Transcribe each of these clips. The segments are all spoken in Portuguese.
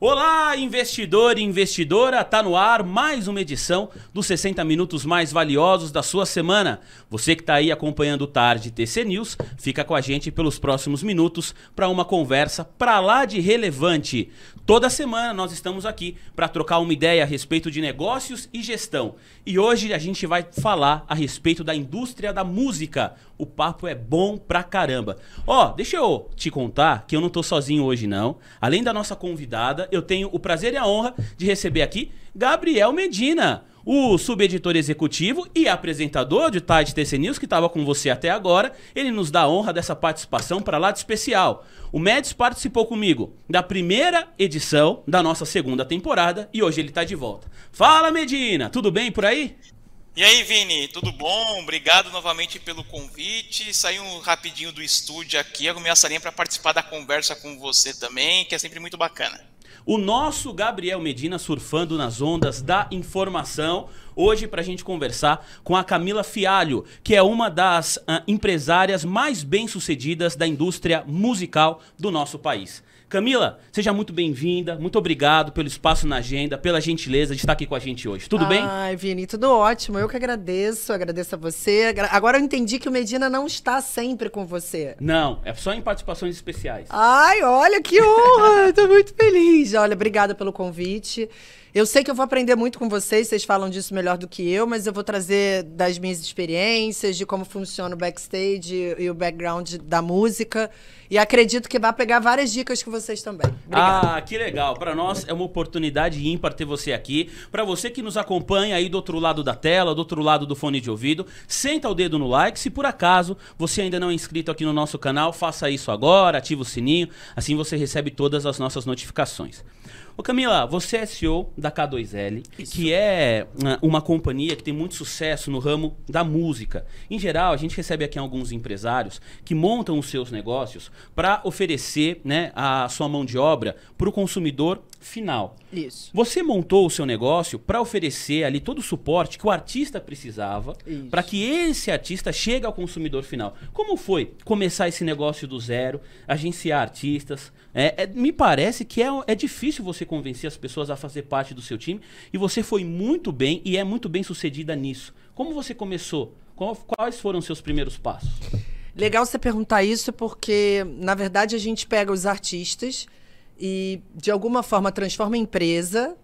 Olá, investidor e investidora, tá no ar mais uma edição dos 60 minutos mais valiosos da sua semana. Você que está aí acompanhando o Tarde TC News, fica com a gente pelos próximos minutos para uma conversa para lá de relevante. Toda semana nós estamos aqui para trocar uma ideia a respeito de negócios e gestão. E hoje a gente vai falar a respeito da indústria da música. O papo é bom pra caramba. Ó, deixa eu te contar que eu não tô sozinho hoje não. Além da nossa convidada, eu tenho o prazer e a honra de receber aqui Gabriel Medina, o subeditor executivo e apresentador de Tide TC News, que estava com você até agora. Ele nos dá a honra dessa participação para lá de especial. O Médici participou comigo da primeira edição da nossa segunda temporada e hoje ele está de volta. Fala, Medina! Tudo bem por aí? E aí, Vini, tudo bom? Obrigado novamente pelo convite. Saí um rapidinho do estúdio aqui, arrumei a salinha para participar da conversa com você também, que é sempre muito bacana. O nosso Gabriel Medina surfando nas ondas da informação hoje para a gente conversar com a Camila Fialho, que é uma das uh, empresárias mais bem-sucedidas da indústria musical do nosso país. Camila, seja muito bem-vinda. Muito obrigado pelo espaço na agenda, pela gentileza de estar aqui com a gente hoje. Tudo Ai, bem? Ai, Vini, tudo ótimo. Eu que agradeço, agradeço a você. Agora eu entendi que o Medina não está sempre com você. Não, é só em participações especiais. Ai, olha que honra! Estou muito feliz. Olha, obrigada pelo convite. Eu sei que eu vou aprender muito com vocês, vocês falam disso melhor do que eu, mas eu vou trazer das minhas experiências, de como funciona o backstage e o background da música. E acredito que vai pegar várias dicas com vocês também. Ah, que legal. Para nós é uma oportunidade ímpar ter você aqui. Para você que nos acompanha aí do outro lado da tela, do outro lado do fone de ouvido, senta o dedo no like. Se por acaso você ainda não é inscrito aqui no nosso canal, faça isso agora, ativa o sininho, assim você recebe todas as nossas notificações. Ô Camila, você é CEO da K2L, Isso. que é ah, uma companhia que tem muito sucesso no ramo da música. Em geral, a gente recebe aqui alguns empresários que montam os seus negócios para oferecer né, a sua mão de obra para o consumidor final. Isso. Você montou o seu negócio para oferecer ali todo o suporte que o artista precisava para que esse artista chegue ao consumidor final. Como foi começar esse negócio do zero, agenciar artistas? É, é, me parece que é, é difícil você convencer as pessoas a fazer parte do seu time. E você foi muito bem e é muito bem sucedida nisso. Como você começou? Quais foram seus primeiros passos? Legal você perguntar isso porque, na verdade, a gente pega os artistas e, de alguma forma, transforma em empresa.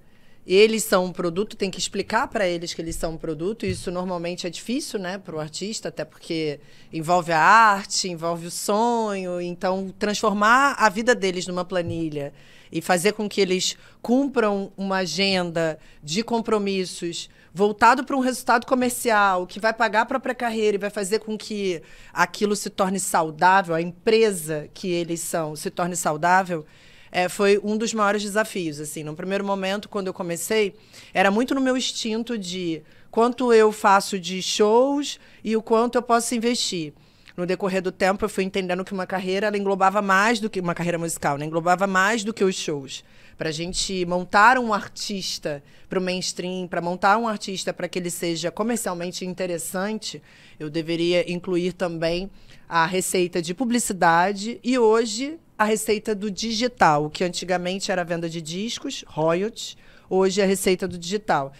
Eles são um produto, tem que explicar para eles que eles são um produto. E isso normalmente é difícil, né, para o artista, até porque envolve a arte, envolve o sonho. Então, transformar a vida deles numa planilha e fazer com que eles cumpram uma agenda de compromissos voltado para um resultado comercial que vai pagar a própria carreira e vai fazer com que aquilo se torne saudável, a empresa que eles são se torne saudável. É, foi um dos maiores desafios. Assim, no primeiro momento, quando eu comecei, era muito no meu instinto de quanto eu faço de shows e o quanto eu posso investir no decorrer do tempo, eu fui entendendo que uma carreira ela englobava mais do que uma carreira musical, né? englobava mais do que os shows. Para a gente montar um artista para o mainstream, para montar um artista para que ele seja comercialmente interessante, eu deveria incluir também a receita de publicidade e hoje a receita do digital, que antigamente era a venda de discos, royalties, hoje é a receita do digital.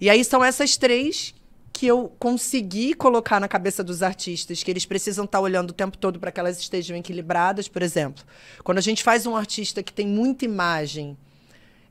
E aí são essas três que eu consegui colocar na cabeça dos artistas que eles precisam estar tá olhando o tempo todo para que elas estejam equilibradas, por exemplo. Quando a gente faz um artista que tem muita imagem,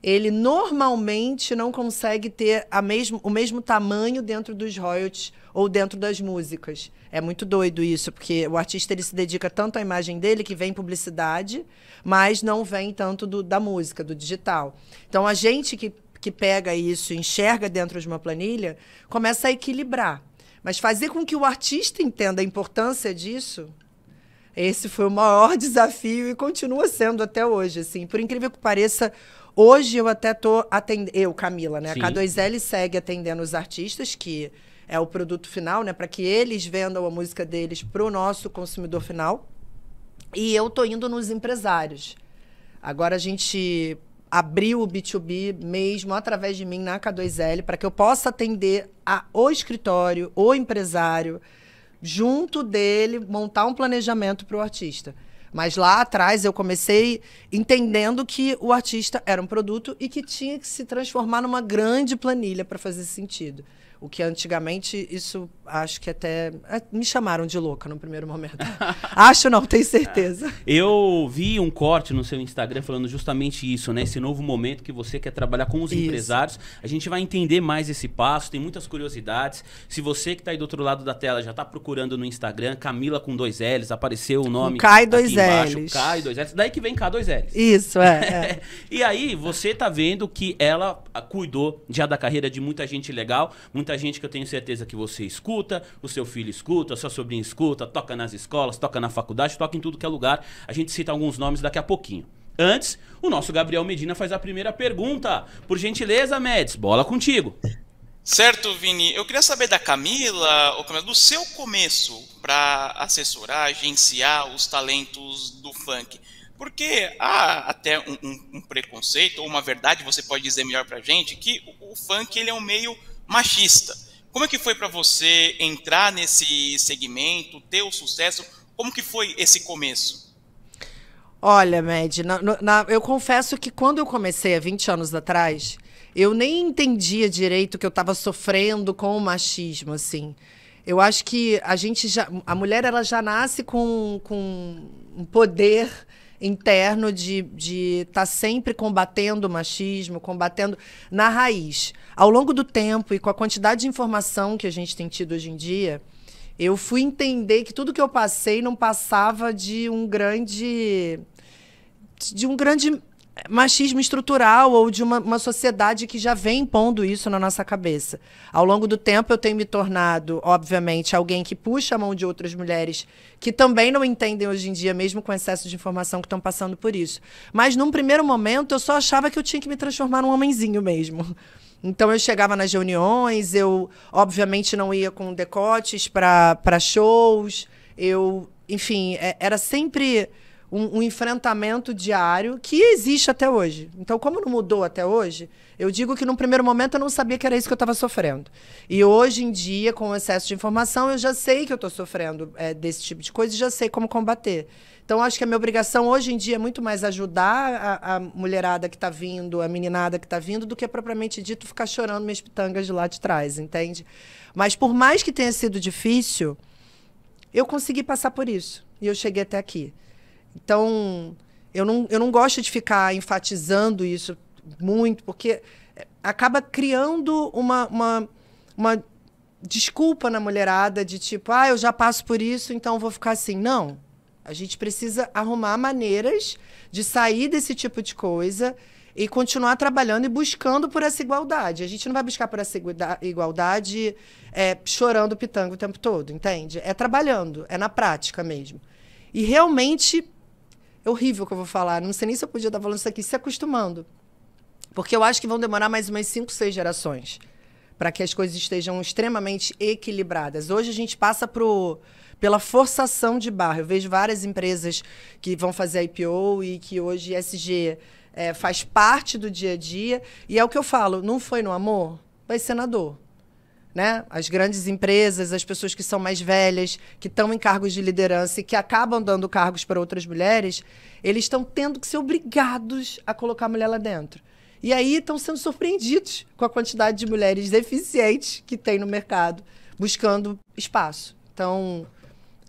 ele normalmente não consegue ter a mesmo, o mesmo tamanho dentro dos royalties ou dentro das músicas. É muito doido isso, porque o artista ele se dedica tanto à imagem dele que vem publicidade, mas não vem tanto do, da música, do digital. Então a gente que que pega isso, enxerga dentro de uma planilha, começa a equilibrar. Mas fazer com que o artista entenda a importância disso, esse foi o maior desafio e continua sendo até hoje, assim. Por incrível que pareça, hoje eu até tô atendendo, eu, Camila, né? Sim. A K2L segue atendendo os artistas que é o produto final, né, para que eles vendam a música deles para o nosso consumidor final. E eu tô indo nos empresários. Agora a gente abriu o B2B mesmo através de mim na K2L para que eu possa atender a, o escritório, o empresário, junto dele, montar um planejamento para o artista. Mas lá atrás eu comecei entendendo que o artista era um produto e que tinha que se transformar numa grande planilha para fazer sentido. O que antigamente, isso acho que até. É, me chamaram de louca no primeiro momento. acho não, tenho certeza. É. Eu vi um corte no seu Instagram falando justamente isso, né? Esse novo momento que você quer trabalhar com os isso. empresários. A gente vai entender mais esse passo, tem muitas curiosidades. Se você que está aí do outro lado da tela já está procurando no Instagram, Camila com dois L's, apareceu o nome. Cai dois L's. Cai dois L's. Daí que vem cai dois L's. Isso, é. é. e aí, você está vendo que ela cuidou já da carreira de muita gente legal, muita muita gente que eu tenho certeza que você escuta, o seu filho escuta, a sua sobrinha escuta, toca nas escolas, toca na faculdade, toca em tudo que é lugar. A gente cita alguns nomes daqui a pouquinho. Antes, o nosso Gabriel Medina faz a primeira pergunta. Por gentileza, Mads, bola contigo. Certo, Vini. Eu queria saber da Camila, ou Camila, do seu começo para assessorar, agenciar os talentos do funk. Porque há até um, um, um preconceito, ou uma verdade, você pode dizer melhor para gente, que o, o funk ele é um meio machista. Como é que foi para você entrar nesse segmento, ter o sucesso? Como que foi esse começo? Olha, Med na, na, eu confesso que quando eu comecei há 20 anos atrás, eu nem entendia direito que eu estava sofrendo com o machismo, assim. Eu acho que a gente já. A mulher ela já nasce com, com um poder interno de estar de tá sempre combatendo o machismo, combatendo na raiz. Ao longo do tempo e com a quantidade de informação que a gente tem tido hoje em dia, eu fui entender que tudo que eu passei não passava de um grande de um grande machismo estrutural ou de uma, uma sociedade que já vem impondo isso na nossa cabeça. Ao longo do tempo, eu tenho me tornado, obviamente, alguém que puxa a mão de outras mulheres que também não entendem hoje em dia, mesmo com excesso de informação, que estão passando por isso. Mas num primeiro momento, eu só achava que eu tinha que me transformar num homenzinho mesmo. Então eu chegava nas reuniões, eu obviamente não ia com decotes para shows, eu, enfim, é, era sempre um, um, enfrentamento diário que existe até hoje. Então, como não mudou até hoje, eu digo que no primeiro momento eu não sabia que era isso que eu estava sofrendo. E hoje em dia, com o excesso de informação, eu já sei que eu estou sofrendo é, desse tipo de coisa e já sei como combater. Então, acho que a minha obrigação hoje em dia é muito mais ajudar a, a mulherada que está vindo, a meninada que está vindo, do que propriamente dito ficar chorando minhas pitangas de lá de trás, entende? Mas por mais que tenha sido difícil, eu consegui passar por isso. E eu cheguei até aqui. Então, eu não, eu não gosto de ficar enfatizando isso muito, porque eh, acaba criando uma, uma, uma desculpa na mulherada de tipo, ah, eu já passo por isso, então vou ficar assim. Não. A gente precisa arrumar maneiras de sair desse tipo de coisa e continuar trabalhando e buscando por essa igualdade. A gente não vai buscar por essa igualdade é, chorando pitanga pitango o tempo todo, entende? É trabalhando, é na prática mesmo. E realmente é horrível o que eu vou falar. Não sei nem se eu podia estar falando isso aqui, se acostumando. Porque eu acho que vão demorar mais umas 5, 6 gerações para que as coisas estejam extremamente equilibradas. Hoje a gente passa pro, pela forçação de barra. Eu vejo várias empresas que vão fazer IPO e que hoje SG é, eh, faz parte do dia a dia. E é o que eu falo: não foi no amor, vai ser na dor né? As grandes empresas, as pessoas que são mais velhas, que estão em cargos de liderança e que acabam dando cargos para outras mulheres, eles estão tendo que ser obrigados a colocar a mulher lá dentro. E aí estão sendo surpreendidos com a quantidade de mulheres deficientes que tem no mercado, buscando espaço. Então,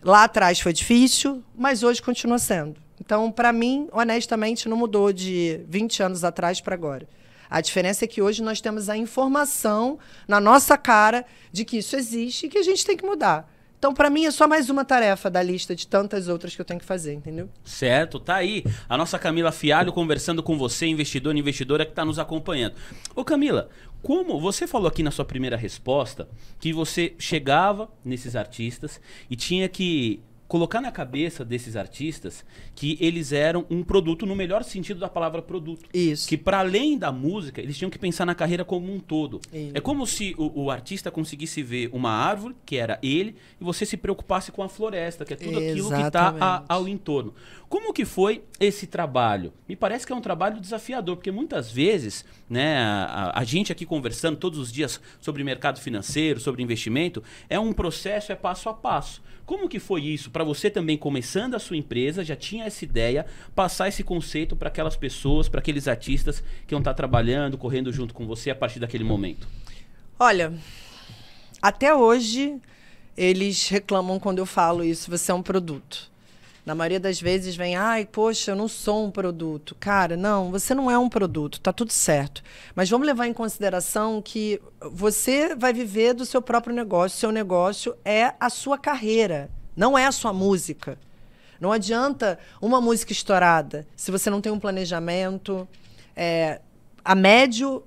lá atrás foi difícil, mas hoje continua sendo. Então, para mim, honestamente, não mudou de 20 anos atrás para agora. A diferença é que hoje nós temos a informação na nossa cara de que isso existe e que a gente tem que mudar. Então, para mim, é só mais uma tarefa da lista de tantas outras que eu tenho que fazer, entendeu? Certo, tá aí. A nossa Camila Fialho conversando com você, investidor e investidora que está nos acompanhando. Ô, Camila, como você falou aqui na sua primeira resposta que você chegava nesses artistas e tinha que colocar na cabeça desses artistas que eles eram um produto no melhor sentido da palavra produto. Isso. Que para além da música, eles tinham que pensar na carreira como um todo. Isso. É como se o, o, artista conseguisse ver uma árvore, que era ele, e você se preocupasse com a floresta, que é tudo Exatamente. aquilo que está ao entorno. Como que foi esse trabalho? Me parece que é um trabalho desafiador, porque muitas vezes, né, a, a, gente aqui conversando todos os dias sobre mercado financeiro, sobre investimento, é um processo, é passo a passo. Como que foi isso para você também começando a sua empresa, já tinha essa ideia, passar esse conceito para aquelas pessoas, para aqueles artistas que vão estar tá trabalhando, correndo junto com você a partir daquele momento? Olha, até hoje eles reclamam quando eu falo isso, você é um produto. Na maioria das vezes vem, ai, poxa, eu não sou um produto. Cara, não, você não é um produto, tá tudo certo. Mas vamos levar em consideração que você vai viver do seu próprio negócio, seu negócio é a sua carreira, não é a sua música. Não adianta uma música estourada se você não tem um planejamento é, a médio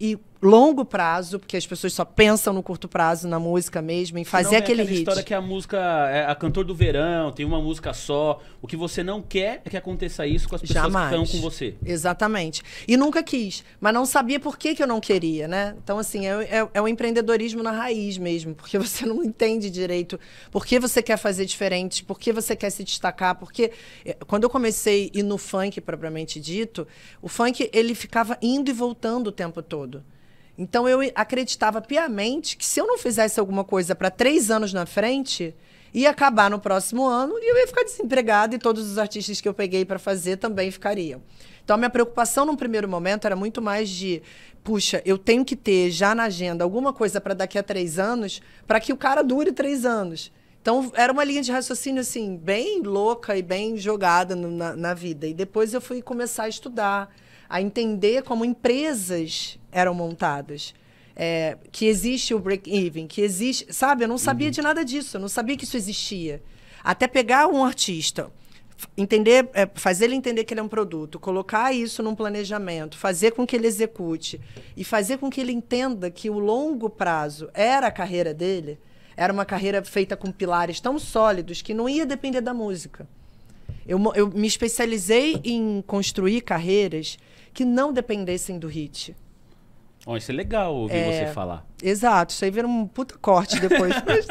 e longo prazo, porque as pessoas só pensam no curto prazo, na música mesmo, em fazer não, é aquele é hit. história que a música é a cantor do verão, tem uma música só. O que você não quer é que aconteça isso com as pessoas Jamais. que estão com você. Exatamente. E nunca quis, mas não sabia por que, que eu não queria, né? Então, assim, é, é, é empreendedorismo na raiz mesmo, porque você não entende direito por que você quer fazer diferente, por que você quer se destacar, porque é, quando eu comecei e no funk propriamente dito, o funk ele ficava indo e voltando o tempo todo. Então eu acreditava piamente que se eu não fizesse alguma coisa para três anos na frente, ia acabar no próximo ano e eu ia ficar desempregada e todos os artistas que eu peguei para fazer também ficariam. Então a minha preocupação num primeiro momento era muito mais de, puxa, eu tenho que ter já na agenda alguma coisa para daqui a três anos, para que o cara dure três anos. Então era uma linha de raciocínio assim bem louca e bem jogada no, na, na vida. E depois eu fui começar a estudar, a entender como empresas eram montadas. É, que existe o break-even, que existe. Sabe, eu não sabia uhum. de nada disso, eu não sabia que isso existia. Até pegar um artista, entender, é, fazer ele entender que ele é um produto, colocar isso num planejamento, fazer com que ele execute e fazer com que ele entenda que o longo prazo era a carreira dele, era uma carreira feita com pilares tão sólidos que não ia depender da música. Eu, eu me especializei em construir carreiras que não dependessem do hit Ó, oh, isso é legal ouvir é, você falar. Exato, isso aí vira um puta corte depois. mas...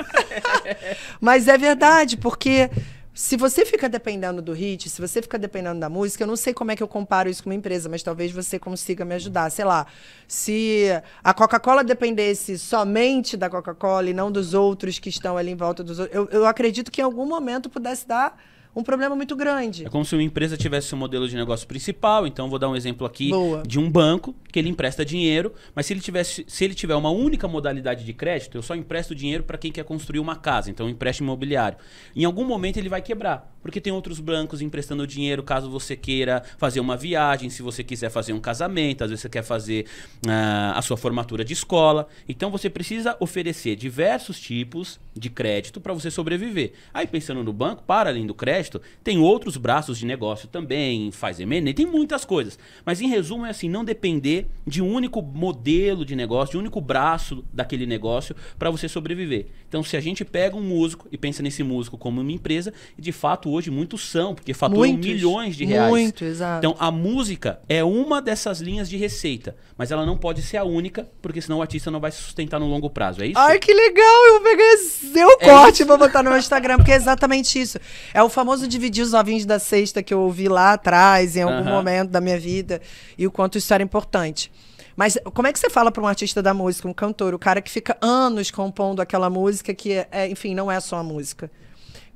mas é verdade, porque se você fica dependendo do hit, se você fica dependendo da música, eu não sei como é que eu comparo isso com uma empresa, mas talvez você consiga me ajudar. Sei lá, se a Coca-Cola dependesse somente da Coca-Cola e não dos outros que estão ali em volta dos outros, eu, eu acredito que em algum momento pudesse dar um problema muito grande. É como se uma empresa tivesse um modelo de negócio principal, então vou dar um exemplo aqui Boa. de um banco que ele empresta dinheiro, mas se ele tivesse, se ele tiver uma única modalidade de crédito, eu só empresto dinheiro para quem quer construir uma casa, então empréstimo imobiliário. Em algum momento ele vai quebrar, porque tem outros bancos emprestando dinheiro caso você queira fazer uma viagem, se você quiser fazer um casamento, às vezes você quer fazer uh, a sua formatura de escola. Então você precisa oferecer diversos tipos de crédito para você sobreviver. Aí pensando no banco, para além do crédito crédito, tem outros braços de negócio também, faz M&A, tem muitas coisas. Mas em resumo é assim, não depender de um único modelo de negócio, de um único braço daquele negócio para você sobreviver. Então se a gente pega um músico e pensa nesse músico como uma empresa, de fato hoje muitos são, porque faturam muitos, milhões de reais. Muito, exato. Então a música é uma dessas linhas de receita, mas ela não pode ser a única, porque senão o artista não vai se sustentar no longo prazo, é isso? Ai, que legal! Eu vou pegar esse, eu é corte e vou botar no meu Instagram, porque é exatamente isso. É o famoso famoso dividir os ovinhos da cesta que eu ouvi lá atrás, em algum uhum. momento da minha vida, e o quanto isso era importante. Mas como é que você fala para um artista da música, um cantor, o cara que fica anos compondo aquela música que, é, é, enfim, não é só a música?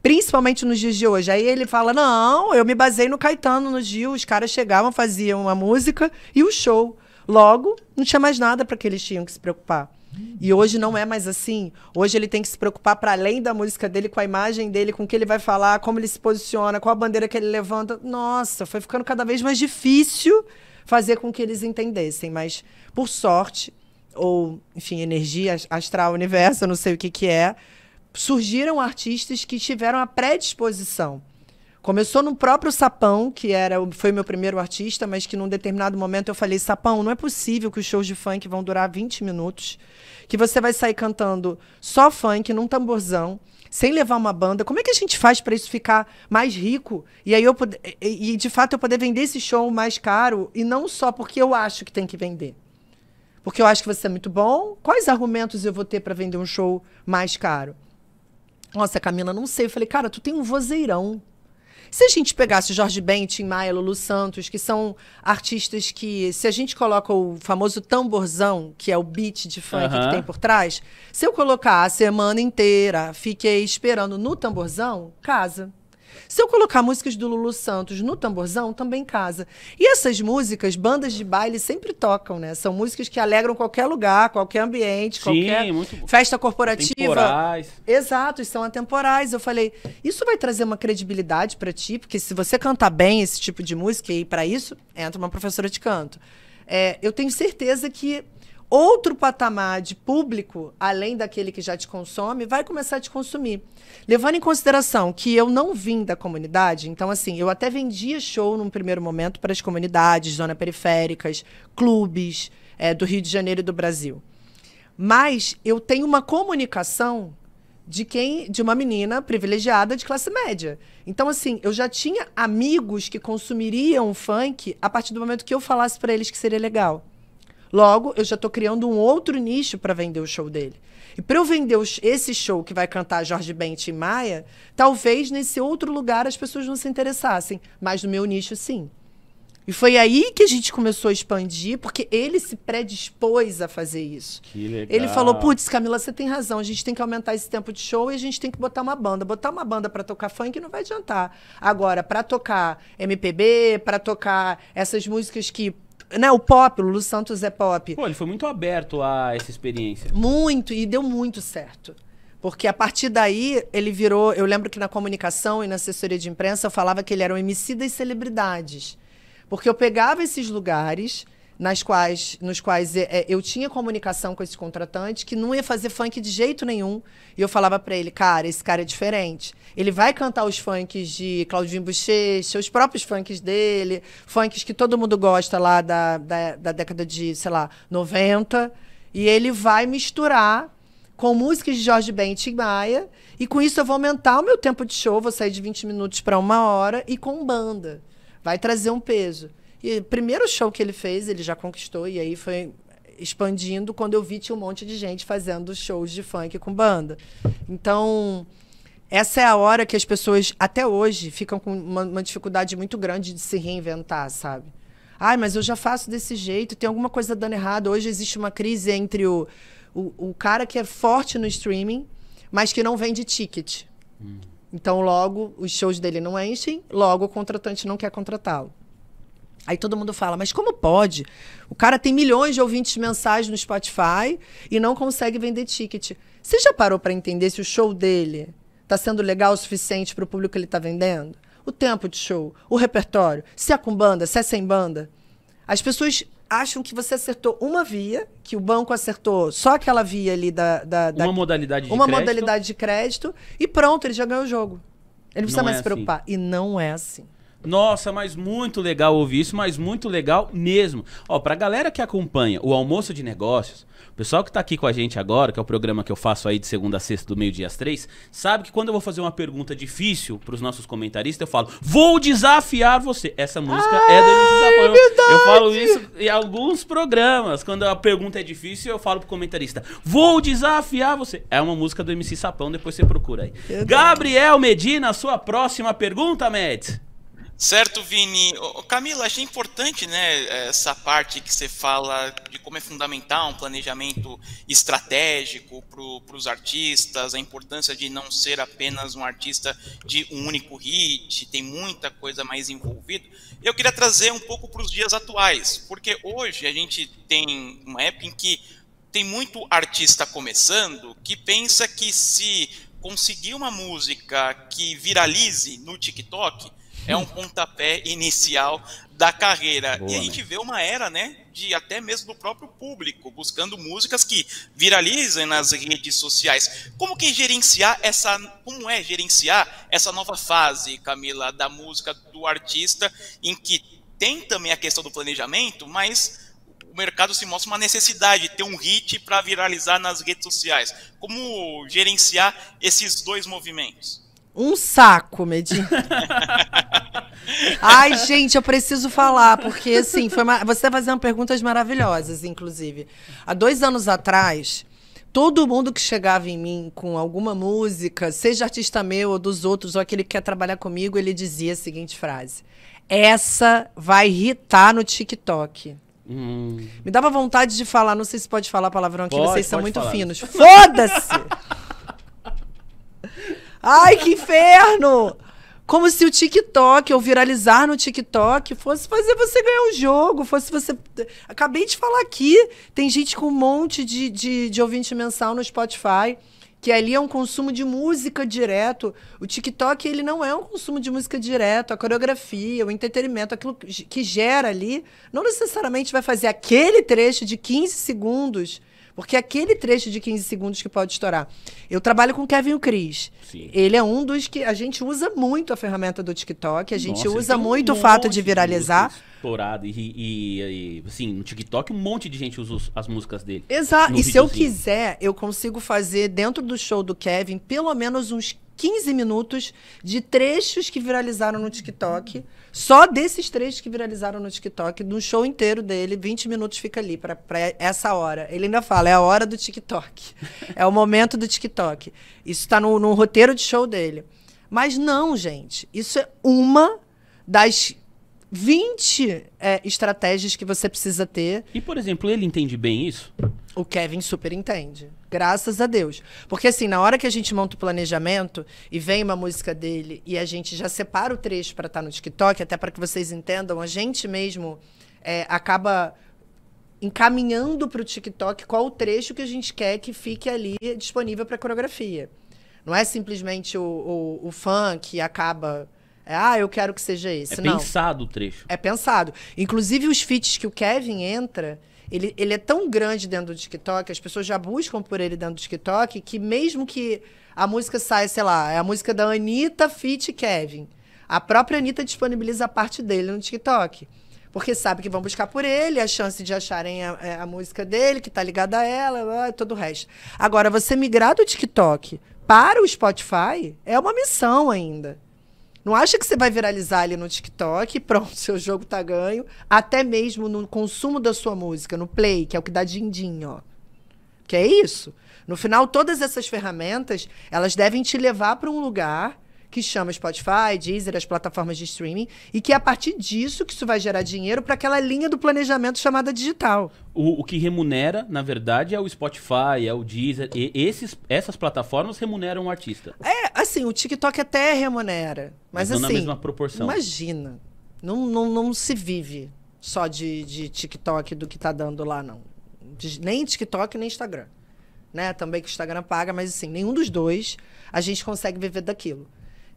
Principalmente nos dias de hoje. Aí ele fala: Não, eu me basei no Caetano, no Gil. Os caras chegavam, faziam a música e o show. Logo, não tinha mais nada para que eles tinham que se preocupar. E hoje não é mais assim. Hoje ele tem que se preocupar para além da música dele, com a imagem dele, com o que ele vai falar, como ele se posiciona, qual a bandeira que ele levanta. Nossa, foi ficando cada vez mais difícil fazer com que eles entendessem. Mas, por sorte, ou, enfim, energia astral, universo, não sei o que, que é, surgiram artistas que tiveram a predisposição Começou no próprio Sapão, que era foi meu primeiro artista, mas que num determinado momento eu falei: Sapão, não é possível que os shows de funk vão durar 20 minutos, que você vai sair cantando só funk num tamborzão, sem levar uma banda. Como é que a gente faz para isso ficar mais rico? E aí eu e de fato eu poder vender esse show mais caro e não só porque eu acho que tem que vender. Porque eu acho que você é muito bom. Quais argumentos eu vou ter para vender um show mais caro? Nossa, Camila, não sei. Eu falei, cara, tu tem um vozeirão. Se a gente pegasse Jorge Ben, Tim Maia, Lulu Santos, que são artistas que, se a gente coloca o famoso tamborzão, que é o beat de funk que tem por trás, se eu colocar a semana inteira, fiquei esperando no tamborzão, casa. Se eu colocar músicas do Lulu Santos no tamborzão, também casa. E essas músicas, bandas de baile sempre tocam, né? São músicas que alegram qualquer lugar, qualquer ambiente, Sim, qualquer muito... festa corporativa. Temporais. Exato, são atemporais. Eu falei, isso vai trazer uma credibilidade para ti, porque se você cantar bem esse tipo de música e para isso entra uma professora de canto. É, eu tenho certeza que outro patamar de público, além daquele que já te consome, vai começar a te consumir. Levando em consideração que eu não vim da comunidade, então, assim, eu até vendia show num primeiro momento para as comunidades, zona periféricas, clubes é, do Rio de Janeiro e do Brasil. Mas eu tenho uma comunicação de quem de uma menina privilegiada de classe média. Então assim, eu já tinha amigos que consumiriam funk a partir do momento que eu falasse para eles que seria legal. Logo, eu já estou criando um outro nicho para vender o show dele. E para eu vender esse show que vai cantar Jorge Bente e Maia, talvez nesse outro lugar as pessoas não se interessassem. Mas no meu nicho, sim. E foi aí que a gente começou a expandir, porque ele se predispôs a fazer isso. Que legal. Ele falou: putz, Camila, você tem razão, a gente tem que aumentar esse tempo de show e a gente tem que botar uma banda. Botar uma banda para tocar funk não vai adiantar. Agora, para tocar MPB, para tocar essas músicas que né, o pop, o Lulu Santos é pop. Pô, ele foi muito aberto a essa experiência. Muito, e deu muito certo. Porque a partir daí ele virou. Eu lembro que na comunicação e na assessoria de imprensa eu falava que ele era um MC das celebridades. Porque eu pegava esses lugares nas quais, nos quais é, é, eu tinha comunicação com esse contratante que não ia fazer funk de jeito nenhum. E eu falava para ele, cara, esse cara é diferente. Ele vai cantar os funks de Claudinho Bochecha, os próprios funks dele, funks que todo mundo gosta lá da, da, da década de, sei lá, 90. E ele vai misturar com músicas de Jorge Ben e Maia. E com isso eu vou aumentar o meu tempo de show, vou sair de 20 minutos para uma hora e com banda. Vai trazer um peso. E primeiro show que ele fez, ele já conquistou, e aí foi expandindo quando eu vi tinha um monte de gente fazendo shows de funk com banda. Então, essa é a hora que as pessoas, até hoje, ficam com uma, uma dificuldade muito grande de se reinventar, sabe? Ai, mas eu já faço desse jeito, tem alguma coisa dando errado. Hoje existe uma crise entre o, o, o cara que é forte no streaming, mas que não vende ticket. Hum. Então, logo, os shows dele não enchem, logo o contratante não quer contratá-lo. Aí todo mundo fala, mas como pode? O cara tem milhões de ouvintes mensais no Spotify e não consegue vender ticket. Você já parou para entender se o show dele está sendo legal o suficiente para o público que ele está vendendo? O tempo de show, o repertório, se é com banda, se é sem banda. As pessoas acham que você acertou uma via, que o banco acertou só aquela via ali da. da, da uma modalidade de uma crédito. Uma modalidade de crédito e pronto, ele já ganhou o jogo. Ele não precisa mais é se preocupar. Assim. E não é assim. Nossa, mas muito legal ouvir isso, mas muito legal mesmo. Ó, pra galera que acompanha o Almoço de Negócios, o pessoal que tá aqui com a gente agora, que é o programa que eu faço aí de segunda a sexta, do meio-dia às três, sabe que quando eu vou fazer uma pergunta difícil pros nossos comentaristas, eu falo, vou desafiar você. Essa música é do MC Sapão. Eu falo isso em alguns programas. Quando a pergunta é difícil, eu falo pro comentarista, vou desafiar você. É uma música do MC Sapão, depois você procura aí. Verdade. Gabriel Medina, sua próxima pergunta, Mads. Certo, Vini. Camila, achei importante né, essa parte que você fala de como é fundamental um planejamento estratégico para os artistas, a importância de não ser apenas um artista de um único hit, tem muita coisa mais envolvida. Eu queria trazer um pouco para os dias atuais, porque hoje a gente tem uma época em que tem muito artista começando que pensa que se conseguir uma música que viralize no TikTok, é um pontapé inicial da carreira. Boa, e a gente né? vê uma era, né, de até mesmo do próprio público, buscando músicas que viralizem nas redes sociais. Como que gerenciar essa, como é gerenciar essa nova fase, Camila, da música do artista, em que tem também a questão do planejamento, mas o mercado se mostra uma necessidade de ter um hit para viralizar nas redes sociais. Como gerenciar esses dois movimentos? Um saco, Medina. Ai, gente, eu preciso falar, porque assim, foi uma... você está fazendo perguntas maravilhosas, inclusive. Há dois anos atrás, todo mundo que chegava em mim com alguma música, seja artista meu ou dos outros, ou aquele que quer trabalhar comigo, ele dizia a seguinte frase: Essa vai irritar no TikTok. Hum. Me dava vontade de falar, não sei se pode falar palavrão aqui, pode, vocês são muito falar. finos. Foda-se! Ai, que inferno! Como se o TikTok, ou viralizar no TikTok, fosse fazer você ganhar um jogo, fosse você. Acabei de falar aqui, tem gente com um monte de, de, de ouvinte mensal no Spotify, que ali é um consumo de música direto. O TikTok, ele não é um consumo de música direto. A coreografia, o entretenimento, aquilo que gera ali, não necessariamente vai fazer aquele trecho de 15 segundos porque aquele trecho de 15 segundos que pode estourar. Eu trabalho com Kevin o Cris. Ele é um dos que a gente usa muito a ferramenta do TikTok, a gente Nossa, usa muito um o fato de viralizar estourado. E, e, e, assim, no TikTok um monte de gente usa as músicas dele. Exato. E se eu quiser, eu consigo fazer dentro do show do Kevin pelo menos uns 15 minutos de trechos que viralizaram no TikTok. Só desses trechos que viralizaram no TikTok, do show inteiro dele, 20 minutos fica ali para essa hora. Ele ainda fala, é a hora do TikTok. É o momento do TikTok. Isso está no, no roteiro de show dele. Mas não, gente. Isso é uma das 20 é, estratégias que você precisa ter. E, por exemplo, ele entende bem isso? O Kevin super entende. Graças a Deus. Porque, assim, na hora que a gente monta o planejamento e vem uma música dele e a gente já separa o trecho para estar tá no TikTok, até para que vocês entendam, a gente mesmo é, acaba encaminhando para o TikTok qual o trecho que a gente quer que fique ali disponível para coreografia. Não é simplesmente o, o, o funk acaba é, ah, eu quero que seja esse. É Não. pensado o trecho. É pensado. Inclusive, os feats que o Kevin entra, ele, ele é tão grande dentro do TikTok, as pessoas já buscam por ele dentro do TikTok, que mesmo que a música saia, sei lá, é a música da Anitta feat Kevin. A própria Anitta disponibiliza a parte dele no TikTok. Porque sabe que vão buscar por ele, a chance de acharem a, é, a música dele, que está ligada a ela, todo o resto. Agora, você migrar do TikTok para o Spotify é uma missão ainda. Não acha que você vai viralizar ali no TikTok, pronto, seu jogo tá ganho. Até mesmo no consumo da sua música, no play, que é o que dá din-din, ó. Que é isso. No final, todas essas ferramentas, elas devem te levar para um lugar que chama Spotify, Deezer, as plataformas de streaming, e que é a partir disso que isso vai gerar dinheiro para aquela linha do planejamento chamada digital. O, o, que remunera, na verdade, é o Spotify, é o Deezer, e esses, essas plataformas remuneram o artista. É, assim, o TikTok até remunera. Mas, mas não assim, na mesma proporção. Imagina. Não, não, não se vive só de, de TikTok do que tá dando lá, não. De, nem TikTok, nem Instagram. Né? Também que o Instagram paga, mas assim, nenhum dos dois a gente consegue viver daquilo.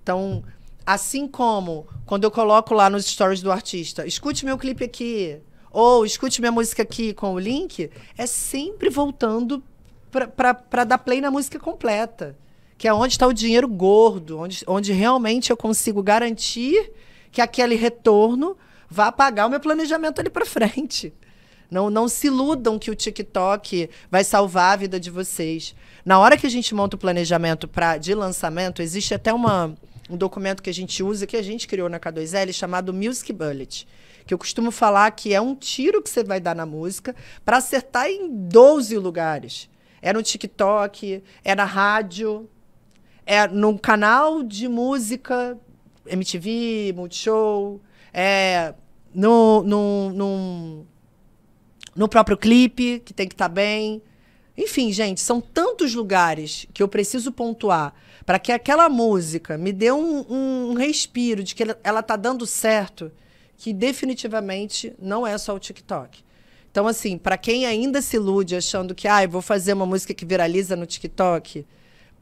Então, assim como quando eu coloco lá nos stories do artista, escute meu clipe aqui, ou escute minha música aqui com o link, é sempre voltando para dar play na música completa que é onde está o dinheiro gordo, onde, onde realmente eu consigo garantir que aquele retorno vá pagar o meu planejamento ali para frente. Não, não se iludam que o TikTok vai salvar a vida de vocês. Na hora que a gente monta o planejamento pra, de lançamento, existe até uma, um documento que a gente usa, que a gente criou na K2L, chamado Music Bullet. Que eu costumo falar que é um tiro que você vai dar na música para acertar em 12 lugares. É no TikTok, é na rádio, é num canal de música, MTV, Multishow, é, no, no, no, no próprio clipe, que tem que estar tá bem. Enfim, gente, são tantos lugares que eu preciso pontuar para que aquela música me dê um, um, um respiro de que ela está dando certo, que definitivamente não é só o TikTok. Então, assim, para quem ainda se ilude achando que ah, vou fazer uma música que viraliza no TikTok,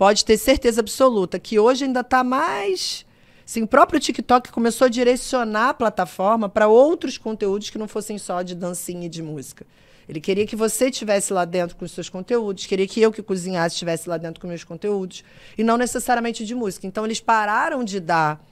pode ter certeza absoluta que hoje ainda está mais. Sim, o próprio TikTok começou a direcionar a plataforma para outros conteúdos que não fossem só de dancinha e de música. Ele queria que você estivesse lá dentro com os seus conteúdos, queria que eu que cozinhasse estivesse lá dentro com meus conteúdos, e não necessariamente de música. Então, eles pararam de dar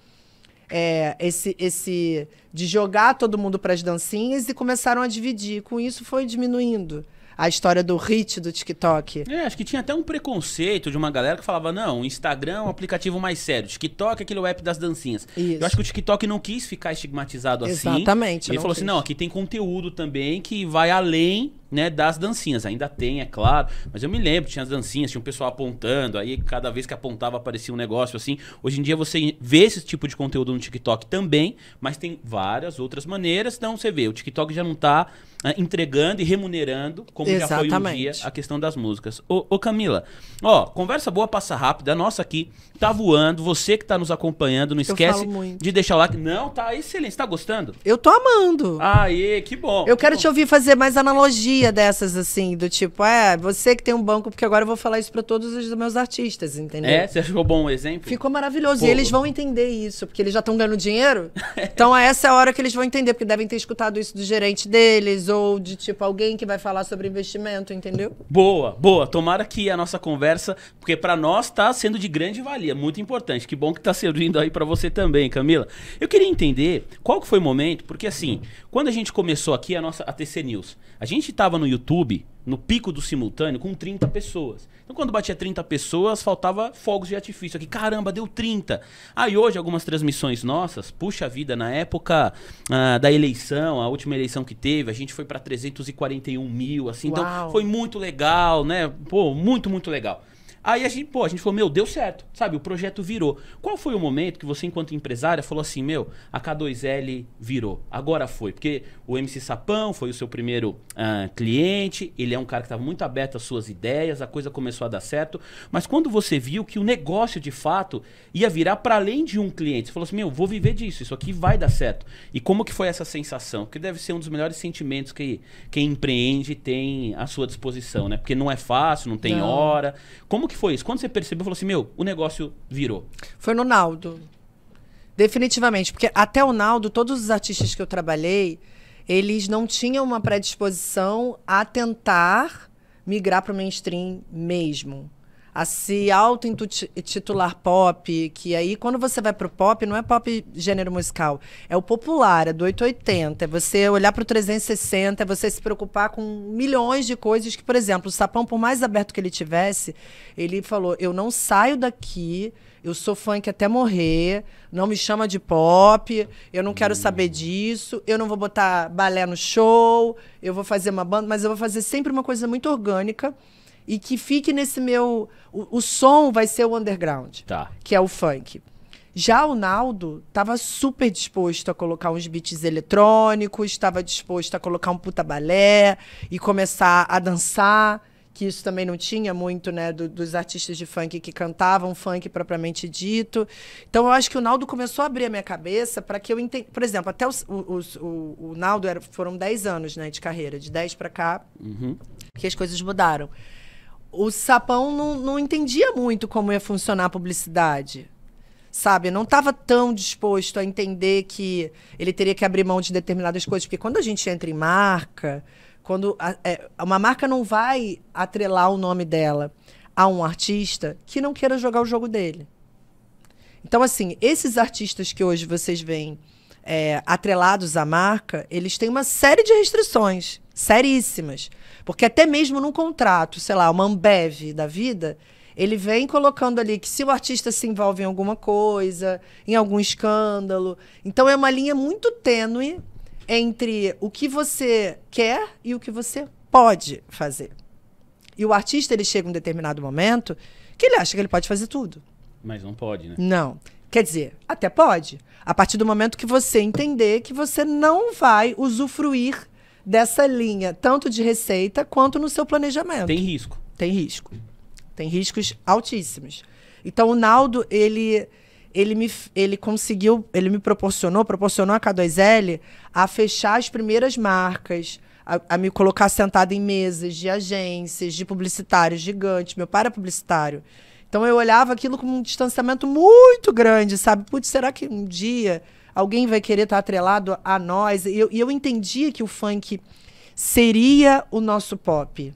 é, esse, esse. de jogar todo mundo para as dancinhas e começaram a dividir. Com isso, foi diminuindo a história do hit do TikTok. É, acho que tinha até um preconceito de uma galera que falava: não, Instagram é um aplicativo mais sério, TikTok é aquele app das dancinhas. Isso. Eu acho que o TikTok não quis ficar estigmatizado Exatamente, assim. Exatamente. Ele falou assim, quis. assim: não, aqui tem conteúdo também que vai além né, das dancinhas. Ainda tem, é claro. Mas eu me lembro, tinha as dancinhas, tinha um pessoal apontando. Aí cada vez que apontava aparecia um negócio assim. Hoje em dia você vê esse tipo de conteúdo no TikTok também, mas tem várias outras maneiras. Então você vê, o TikTok já não tá ah, entregando e remunerando, como Exatamente. já foi um dia, a questão das músicas. Ô, ô Camila, ó, conversa boa, passa rápida. A é nossa aqui tá voando. Você que tá nos acompanhando, não esquece de deixar o like. Não, tá excelente. Tá gostando? Eu tô amando. Aê, que bom. Eu que quero bom. te ouvir fazer mais analogia dessas, assim, do tipo, é, você que tem um banco, porque agora eu vou falar isso para todos os meus artistas, entendeu? É, você achou bom o exemplo? Ficou maravilhoso. Pô. E eles vão entender isso, porque eles já estão ganhando dinheiro. É. então é essa hora que eles vão entender, porque devem ter escutado isso do gerente deles, ou de tipo alguém que vai falar sobre investimento, entendeu? Boa, boa. Tomara que a nossa conversa, porque para nós tá sendo de grande valia, muito importante. Que bom que tá servindo aí para você também, Camila. Eu queria entender qual que foi o momento, porque assim, quando a gente começou aqui a nossa a TC News, a gente estava estava no YouTube, no pico do simultâneo, com 30 pessoas. Então, quando batia 30 pessoas, faltava fogos de artifício aqui. Caramba, deu 30. Aí, hoje, algumas transmissões nossas, puxa vida, na época ah, da eleição, a última eleição que teve, a gente foi para 341 mil, assim. Então, Uau. Então, foi muito legal, né? Pô, muito, muito legal. Aí a gente, pô, a gente falou, meu, deu certo, sabe? O projeto virou. Qual foi o momento que você, enquanto empresária, falou assim, meu, a K2L virou, agora foi? Porque o MC Sapão foi o seu primeiro ah, cliente, ele é um cara que estava muito aberto às suas ideias, a coisa começou a dar certo, mas quando você viu que o negócio, de fato, ia virar para além de um cliente, você falou assim, meu, vou viver disso, isso aqui vai dar certo. E como que foi essa sensação? Que deve ser um dos melhores sentimentos que quem empreende tem à sua disposição, né? Porque não é fácil, não tem não. hora. Como que foi isso? Quando você percebeu, falou assim, meu, o negócio virou. Foi no Naldo. Definitivamente, porque até o Naldo, todos os artistas que eu trabalhei, eles não tinham uma predisposição a tentar migrar para o mainstream mesmo a se auto-intitular pop, que aí quando você vai pro pop, não é pop gênero musical, é o popular, é do 880, é você olhar pro 360, é você se preocupar com milhões de coisas que, por exemplo, o Sapão, por mais aberto que ele tivesse, ele falou, eu não saio daqui, eu sou funk até morrer, não me chama de pop, eu não quero saber hum. disso, eu não vou botar balé no show, eu vou fazer uma banda, mas eu vou fazer sempre uma coisa muito orgânica, e que fique nesse meu. O, o, som vai ser o underground, tá. que é o funk. Já o Naldo estava super disposto a colocar uns beats eletrônicos, estava disposto a colocar um puta balé e começar a dançar, que isso também não tinha muito, né, do, dos artistas de funk que cantavam funk propriamente dito. Então eu acho que o Naldo começou a abrir a minha cabeça para que eu entenda. Por exemplo, até os, o, o Naldo era, foram 10 anos né, de carreira, de 10 para cá, uhum. que as coisas mudaram o Sapão não, não entendia muito como ia funcionar a publicidade. Sabe, não estava tão disposto a entender que ele teria que abrir mão de determinadas coisas. Porque quando a gente entra em marca, quando a, é, uma marca não vai atrelar o nome dela a um artista que não queira jogar o jogo dele. Então, assim, esses artistas que hoje vocês veem é, atrelados à marca, eles têm uma série de restrições, seríssimas. Porque até mesmo num contrato, sei lá, uma Ambev da vida, ele vem colocando ali que se o artista se envolve em alguma coisa, em algum escândalo. Então é uma linha muito tênue entre o que você quer e o que você pode fazer. E o artista, ele chega um determinado momento que ele acha que ele pode fazer tudo. Mas não pode, né? Não. Quer dizer, até pode. A partir do momento que você entender que você não vai usufruir dessa linha, tanto de receita quanto no seu planejamento. Tem risco. Tem risco. Tem riscos altíssimos. Então o Naldo, ele ele me ele conseguiu, ele me proporcionou, proporcionou a K2L a fechar as primeiras marcas, a, a me colocar sentada em mesas de agências, de publicitários gigantes, meu para publicitário. Então eu olhava aquilo com um distanciamento muito grande, sabe? Putz, será que um dia alguém vai querer estar tá atrelado a nós. E eu, e eu entendia que o funk seria o nosso pop.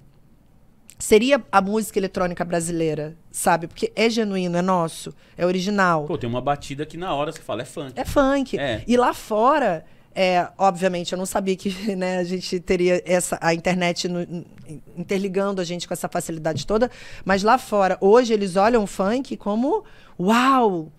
Seria a música eletrônica brasileira, sabe? Porque é genuíno, é nosso, é original. Pô, tem uma batida que na hora você fala, é funk. É funk. É. E lá fora, é, obviamente, eu não sabia que né, a gente teria essa, a internet no, interligando a gente com essa facilidade toda, mas lá fora, hoje eles olham o funk como uau!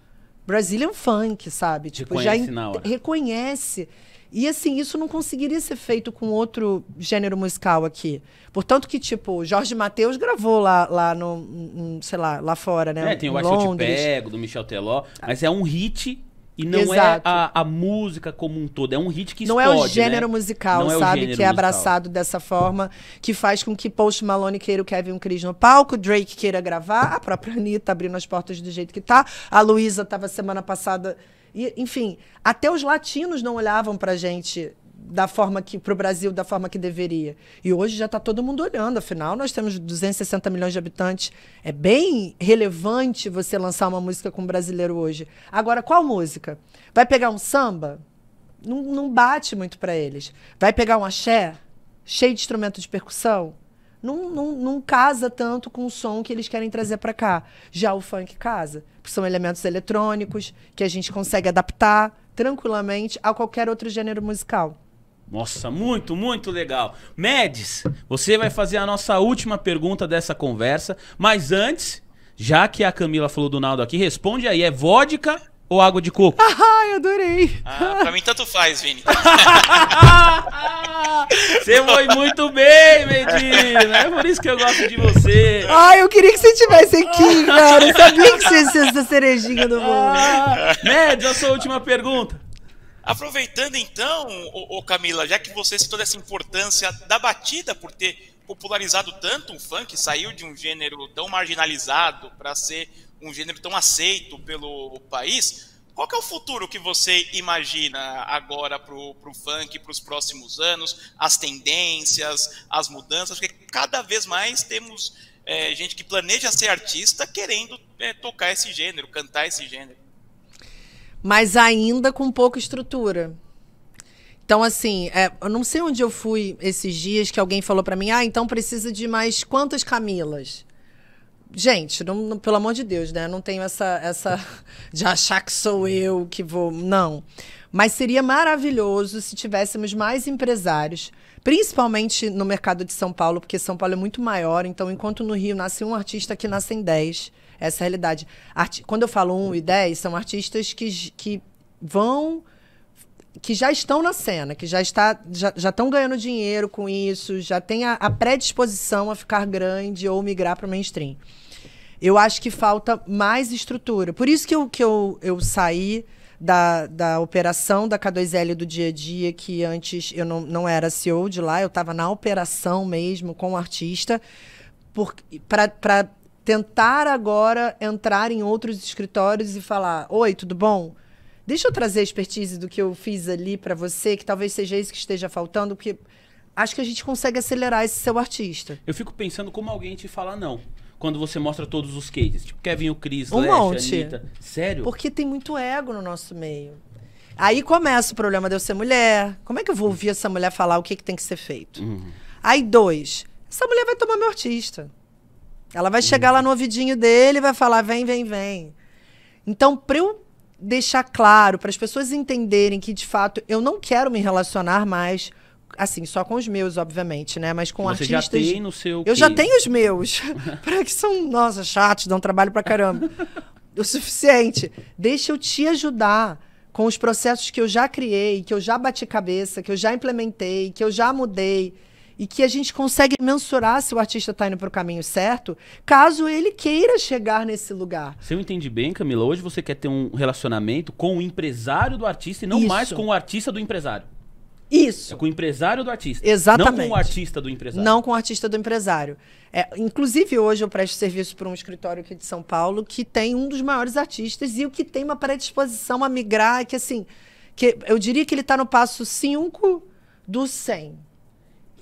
Brazilian funk, sabe? Tipo, reconhece já reconhece. E assim, isso não conseguiria ser feito com outro gênero musical aqui. Portanto que, tipo, Jorge Matheus gravou lá, lá no, sei lá, lá fora, né? É, tem o Acho Te Pego, do Michel Teló. Mas é um hit e não é Exato. é a, a, música como um todo, é um hit que não é explode, né? Não é o gênero né? musical, não sabe? É gênero que é abraçado dessa forma, que faz com que Post Malone queira o Kevin Cris no palco, Drake queira gravar, a própria Anitta abrindo as portas do jeito que tá, a Luísa tava semana passada... E, enfim, até os latinos não olhavam pra gente da forma que para o Brasil da forma que deveria. E hoje já está todo mundo olhando. Afinal, nós temos 260 milhões de habitantes. É bem relevante você lançar uma música com um brasileiro hoje. Agora, qual música? Vai pegar um samba? Não, não bate muito para eles. Vai pegar um axé cheio de instrumento de percussão? Não, não, não, casa tanto com o som que eles querem trazer para cá. Já o funk casa, porque são elementos eletrônicos que a gente consegue adaptar tranquilamente a qualquer outro gênero musical. Nossa, muito, muito legal. Medes, você vai fazer a nossa última pergunta dessa conversa, mas antes, já que a Camila falou do Naldo aqui, responde aí, é vodka ou água de coco? Ah, eu adorei! Ah, pra mim tanto faz, Vini. você foi muito bem, Medina. É por isso que eu gosto de você. Ai, eu queria que você estivesse aqui, cara. Eu sabia que você ia ser essa cerejinha do ah, mundo. Ah, Medes, a sua última pergunta. Aproveitando então, ô, ô Camila, já que você citou essa importância da batida por ter popularizado tanto o funk, saiu de um gênero tão marginalizado para ser um gênero tão aceito pelo país. Qual é o futuro que você imagina agora para o funk, para os próximos anos, as tendências, as mudanças? Porque cada vez mais temos é, gente que planeja ser artista querendo é, tocar esse gênero, cantar esse gênero mas ainda com pouca estrutura. Então, assim, é, eu não sei onde eu fui esses dias que alguém falou para mim: ah, então precisa de mais quantas Camilas? Gente, não, não, pelo amor de Deus, né? Eu não tenho essa, essa de achar que sou eu que vou. Não. Mas seria maravilhoso se tivéssemos mais empresários, principalmente no mercado de São Paulo, porque São Paulo é muito maior. Então, enquanto no Rio nasce um artista, aqui nascem dez essa é realidade. Arti Quando eu falo 1 e 10, são artistas que, que vão que já estão na cena, que já está, já estão ganhando dinheiro com isso, já tem a, a predisposição a ficar grande ou migrar para o mainstream. Eu acho que falta mais estrutura. Por isso que eu, que eu, eu saí da, da operação da K2L do dia a dia, que antes eu não, não era CEO de lá, eu estava na operação mesmo com o artista, para tentar agora entrar em outros escritórios e falar: Oi, tudo bom? Deixa eu trazer a expertise do que eu fiz ali para você, que talvez seja isso que esteja faltando, porque acho que a gente consegue acelerar esse seu artista. Eu fico pensando como alguém te fala não. Quando você mostra todos os cases. Tipo, Kevin, o Chris, um Lash, monte. Anitta. Sério? Porque tem muito ego no nosso meio. Aí começa o problema de eu ser mulher. Como é que eu vou ouvir essa mulher falar o que, que tem que ser feito? Uhum. Aí, dois, essa mulher vai tomar meu artista. Ela vai chegar lá no ouvidinho dele e vai falar: vem, vem, vem. Então, para eu deixar claro, para as pessoas entenderem que, de fato, eu não quero me relacionar mais, assim, só com os meus, obviamente, né? Mas com Você artistas. já tem no seu. Eu já tenho os meus. para que são, nossa, chatos, dão trabalho para caramba. o suficiente. Deixa eu te ajudar com os processos que eu já criei, que eu já bati cabeça, que eu já implementei, que eu já mudei e que a gente consegue mensurar se o artista está indo para o caminho certo, caso ele queira chegar nesse lugar. Se eu entendi bem, Camila, hoje você quer ter um relacionamento com o empresário do artista e não Isso. mais com o artista do empresário. Isso. É com o empresário do artista. Exatamente. Não com o artista do empresário. Não com o artista do empresário. É, inclusive, hoje eu presto serviço para um escritório aqui de São Paulo que tem um dos maiores artistas e o que tem uma predisposição a migrar, é que assim, que eu diria que ele está no passo 5 do 100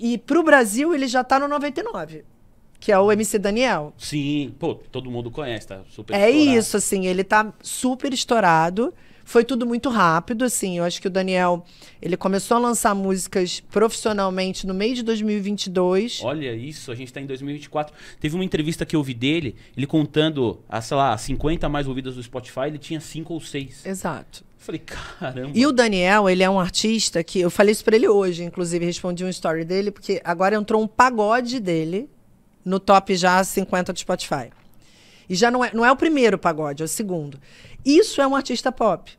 e pro Brasil, ele já tá no 99. Que é o MC Daniel. Sim, pô, todo mundo conhece, tá super É estourado. isso, assim, ele tá super estourado. Foi tudo muito rápido, assim. Eu acho que o Daniel, ele começou a lançar músicas profissionalmente no mês de 2022. Olha isso, a gente tá em 2024. Teve uma entrevista que eu vi dele, ele contando, as, sei lá, 50 mais ouvidas do Spotify, ele tinha 5 ou 6. Exato. Falei, caramba. E o Daniel, ele é um artista que. Eu falei isso pra ele hoje, inclusive, respondi um story dele, porque agora entrou um pagode dele no top já 50 do Spotify. E já não é, não é o primeiro pagode, é o segundo. Isso é um artista pop.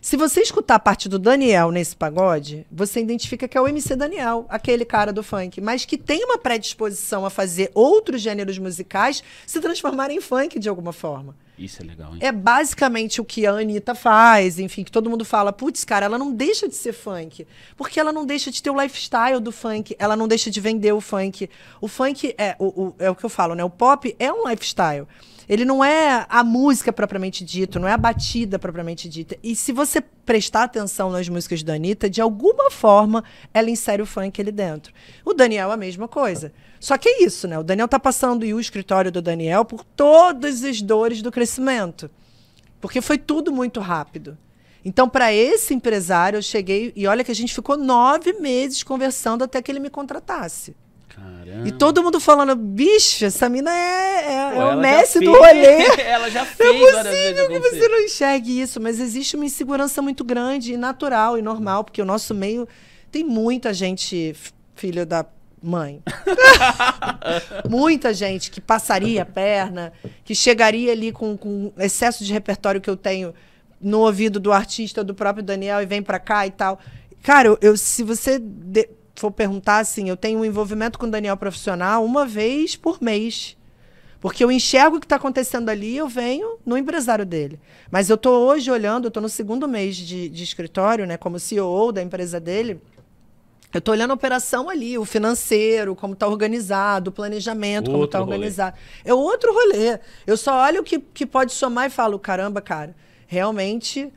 Se você escutar a parte do Daniel nesse pagode, você identifica que é o MC Daniel, aquele cara do funk, mas que tem uma predisposição a fazer outros gêneros musicais se transformarem em funk de alguma forma. Isso é legal, hein? É basicamente o que a Anitta faz, enfim, que todo mundo fala, putz, cara, ela não deixa de ser funk. Porque ela não deixa de ter o lifestyle do funk, ela não deixa de vender o funk. O funk é o, o é o que eu falo, né? O pop é um lifestyle. Ele não é a música propriamente dita, não é a batida propriamente dita. E se você prestar atenção nas músicas da Anitta, de alguma forma ela insere o funk ali dentro. O Daniel a mesma coisa. Só que é isso, né? O Daniel tá passando e o escritório do Daniel por todas as dores do crescimento. Porque foi tudo muito rápido. Então, para esse empresário, eu cheguei e olha que a gente ficou nove meses conversando até que ele me contratasse. Caramba. E todo mundo falando, bicho, essa mina é, é, é Pô, é o mestre do rolê. ela já é fez. é possível que você não enxergue isso, mas existe uma insegurança muito grande, e natural e normal, porque o nosso meio tem muita gente filha da mãe. muita gente que passaria a perna, que chegaria ali com, com excesso de repertório que eu tenho no ouvido do artista, do próprio Daniel, e vem para cá e tal. Cara, eu, se você de for perguntar assim, eu tenho um envolvimento com o Daniel profissional uma vez por mês. Porque eu enxergo o que está acontecendo ali, eu venho no empresário dele. Mas eu estou hoje olhando, eu estou no segundo mês de, de, escritório, né, como CEO da empresa dele. Eu estou olhando a operação ali, o financeiro, como está organizado, o planejamento, tá outro como está organizado. É outro rolê. Eu só olho o que, que pode somar e falo: caramba, cara, realmente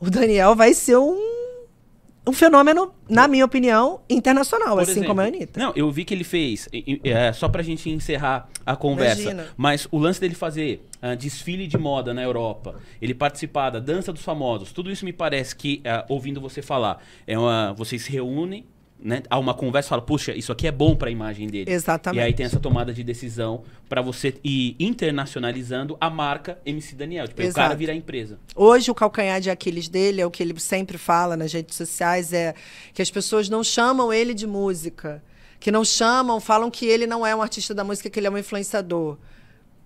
o Daniel vai ser um um fenômeno, na minha opinião, internacional, Por assim exemplo, como a Anitta. Não, eu vi que ele fez, é, só pra gente encerrar a conversa, Imagina. mas o lance dele fazer uh, desfile de moda na Europa, ele participar da dança dos famosos, tudo isso me parece que, uh, ouvindo você falar, é uma, vocês se reúnem, né, há uma conversa, fala, puxa, isso aqui é bom para a imagem dele. Exatamente. E aí tem essa tomada de decisão para você ir internacionalizando a marca MC Daniel, tipo, é o cara virar empresa. Hoje o calcanhar de Aquiles dele é o que ele sempre fala nas redes sociais é que as pessoas não chamam ele de música, que não chamam, falam que ele não é um artista da música, que ele é um influenciador.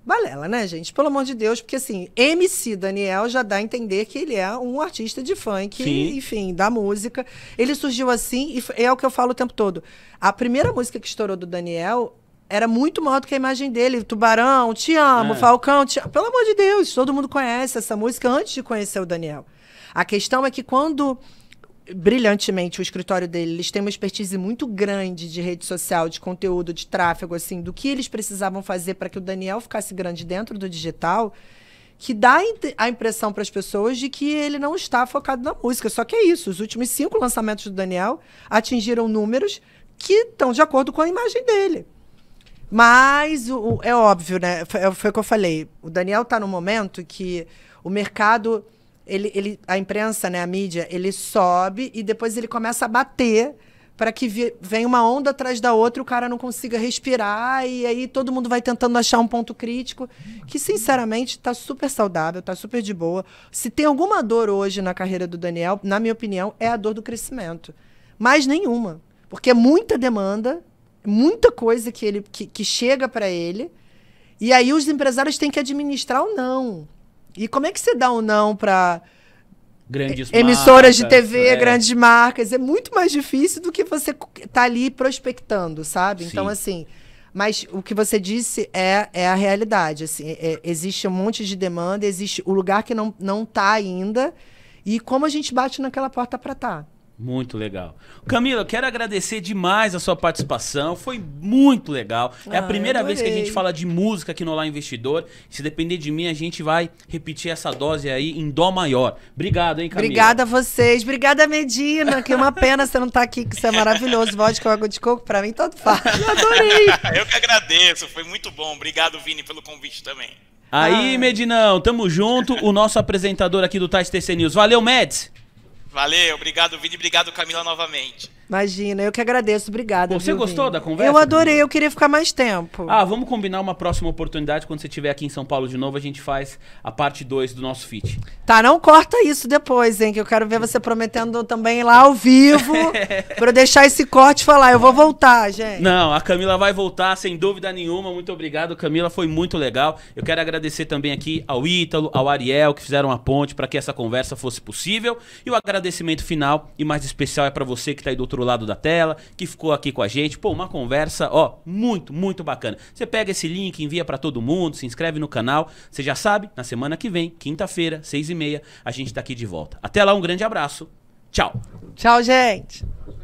Balela, né, gente? Pelo amor de Deus, porque assim, MC Daniel já dá a entender que ele é um artista de funk, Sim. enfim, da música. Ele surgiu assim, e é o que eu falo o tempo todo. A primeira música que estourou do Daniel era muito maior do que a imagem dele. Tubarão, te amo, é. Falcão, te amo. Pelo amor de Deus, todo mundo conhece essa música antes de conhecer o Daniel. A questão é que quando brilhantemente o escritório dele. Eles têm uma expertise muito grande de rede social, de conteúdo, de tráfego, assim, do que eles precisavam fazer para que o Daniel ficasse grande dentro do digital, que dá a impressão para as pessoas de que ele não está focado na música. Só que é isso. Os últimos cinco lançamentos do Daniel atingiram números que estão de acordo com a imagem dele. Mas o, o, é óbvio, né? Foi, é, foi o que eu falei. O Daniel está no momento que o mercado ele, ele, a imprensa, né, a mídia, ele sobe e depois ele começa a bater para que vi, venha uma onda atrás da outra, o cara não consiga respirar e aí todo mundo vai tentando achar um ponto crítico, que sinceramente está super saudável, está super de boa. Se tem alguma dor hoje na carreira do Daniel, na minha opinião, é a dor do crescimento. Mas nenhuma, porque é muita demanda, muita coisa que ele que, que chega para ele. E aí os empresários têm que administrar ou não. E como é que você dá um não para grandes é, emissoras marcas, de TV, é. grandes marcas? É muito mais difícil do que você tá ali prospectando, sabe? Então, Sim. Então, assim. Mas o que você disse é, é a realidade. Assim, é, é existe um monte de demanda, existe o lugar que não está ainda. E como a gente bate naquela porta para estar. Tá. Muito legal. Camila, eu quero agradecer demais a sua participação. Foi muito legal. Ah, é a ah, primeira vez que a gente fala de música aqui no Olá Investidor. Se depender de mim, a gente vai repetir essa dose aí em dó maior. Obrigado, hein, Camila? Obrigada a vocês. Obrigada, Medina. Que uma pena você não estar tá aqui, que isso é maravilhoso. Vodka com água de coco, pra mim, todo fácil. Eu adorei. eu que agradeço. Foi muito bom. Obrigado, Vini, pelo convite também. Aí, ah. Medinão, tamo junto. O nosso apresentador aqui do Tais TC News. Valeu, Meds! Valeu, obrigado Vini, obrigado Camila novamente. Imagina, eu que agradeço, obrigada. Você gostou da conversa? Eu adorei, eu queria ficar mais tempo. Ah, vamos combinar uma próxima oportunidade. Quando você estiver aqui em São Paulo de novo, a gente faz a parte 2 do nosso feat. Tá, não corta isso depois, hein? Que eu quero ver você prometendo também lá ao vivo. pra eu deixar esse corte falar. Eu vou voltar, gente. Não, a Camila vai voltar, sem dúvida nenhuma. Muito obrigado, Camila. Foi muito legal. Eu quero agradecer também aqui ao Ítalo, ao Ariel, que fizeram a ponte para que essa conversa fosse possível. E o agradecimento final e mais especial é para você que tá aí do outro outro lado da tela, que ficou aqui com a gente. Pô, uma conversa, ó, muito, muito bacana. Você pega esse link, envia para todo mundo, se inscreve no canal. Você já sabe, na semana que vem, quinta-feira, seis e meia, a gente tá aqui de volta. Até lá, um grande abraço. Tchau. Tchau, gente.